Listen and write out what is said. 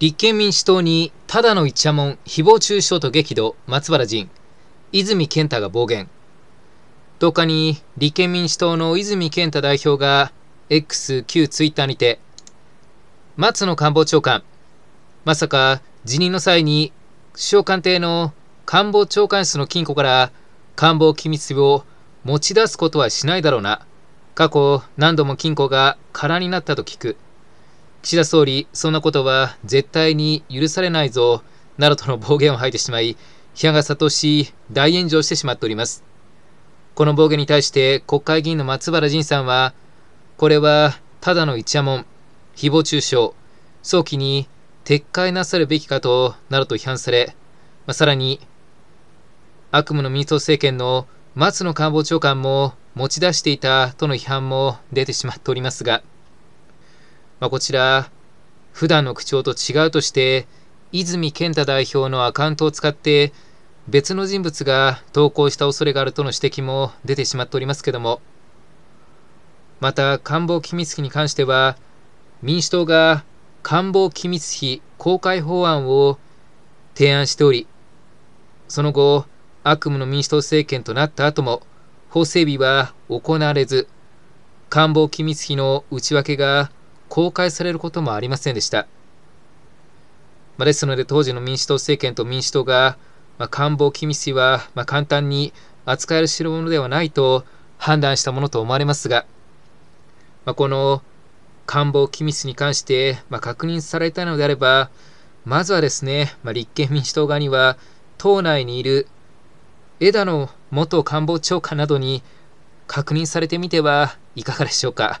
立憲民主党にただの一夜門誹謗中傷と激怒松原仁泉健太が暴言10日に立憲民主党の泉健太代表が X 旧ツイッターにて松野官房長官まさか辞任の際に首相官邸の官房長官室の金庫から官房機密を持ち出すことはしないだろうな過去何度も金庫が空になったと聞く岸田総理、そんなことは絶対に許されないぞ、などとの暴言を吐いてしまい、批判が殺到し、大炎上してしまっております。この暴言に対して国会議員の松原仁さんは、これはただの一夜門、誹謗中傷、早期に撤回なさるべきかとなどと批判され、まあ、さらに、悪夢の民主党政権の松野官房長官も持ち出していたとの批判も出てしまっておりますが、まあ、こちら、普段の口調と違うとして、泉健太代表のアカウントを使って、別の人物が投稿した恐れがあるとの指摘も出てしまっておりますけども、また官房機密費に関しては、民主党が官房機密費公開法案を提案しており、その後、悪夢の民主党政権となった後も、法整備は行われず、官房機密費の内訳が公開されることもありませんでした。まあ、ですので当時の民主党政権と民主党が、まあ、官房機密費は、まあ、簡単に扱える代物ではないと判断したものと思われますが、まあ、この官房機密に関して、ま確認されたのであれば、まずはですね、ま立憲民主党側には、党内にいる枝野元官房長官などに確認されてみてはいかがでしょうか。